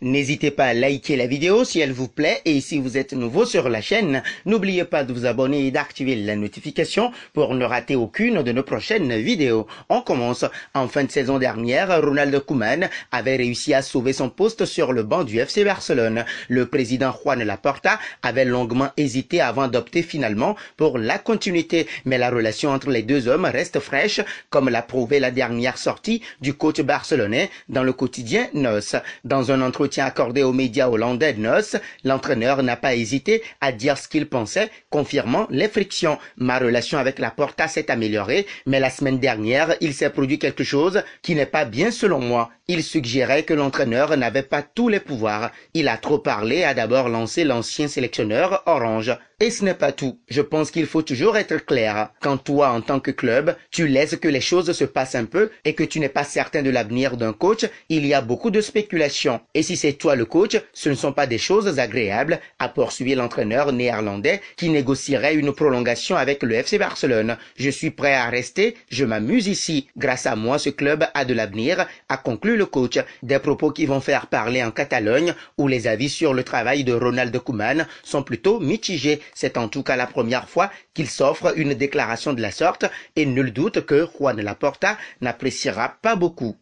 N'hésitez pas à liker la vidéo si elle vous plaît et si vous êtes nouveau sur la chaîne, n'oubliez pas de vous abonner et d'activer la notification pour ne rater aucune de nos prochaines vidéos. On commence. En fin de saison dernière, Ronald Koeman avait réussi à sauver son poste sur le banc du FC Barcelone. Le président Juan Laporta avait longuement hésité avant d'opter finalement pour la continuité, mais la relation entre les deux hommes reste fraîche, comme l'a prouvé la dernière sortie du coach barcelonais dans le quotidien Noce. Dans un entretien à accordé aux médias hollandais de l'entraîneur n'a pas hésité à dire ce qu'il pensait, confirmant les frictions. Ma relation avec la Porta s'est améliorée, mais la semaine dernière, il s'est produit quelque chose qui n'est pas bien selon moi. Il suggérait que l'entraîneur n'avait pas tous les pouvoirs. Il a trop parlé, a d'abord lancé l'ancien sélectionneur Orange. Et ce n'est pas tout. Je pense qu'il faut toujours être clair. Quand toi, en tant que club, tu laisses que les choses se passent un peu et que tu n'es pas certain de l'avenir d'un coach, il y a beaucoup de spéculations Et si c'est toi le coach, ce ne sont pas des choses agréables à poursuivre l'entraîneur néerlandais qui négocierait une prolongation avec le FC Barcelone. Je suis prêt à rester, je m'amuse ici. Grâce à moi, ce club a de l'avenir, a conclu le coach. Des propos qui vont faire parler en Catalogne où les avis sur le travail de Ronald Koeman sont plutôt mitigés c'est en tout cas la première fois qu'il s'offre une déclaration de la sorte et nul doute que Juan Laporta n'appréciera pas beaucoup.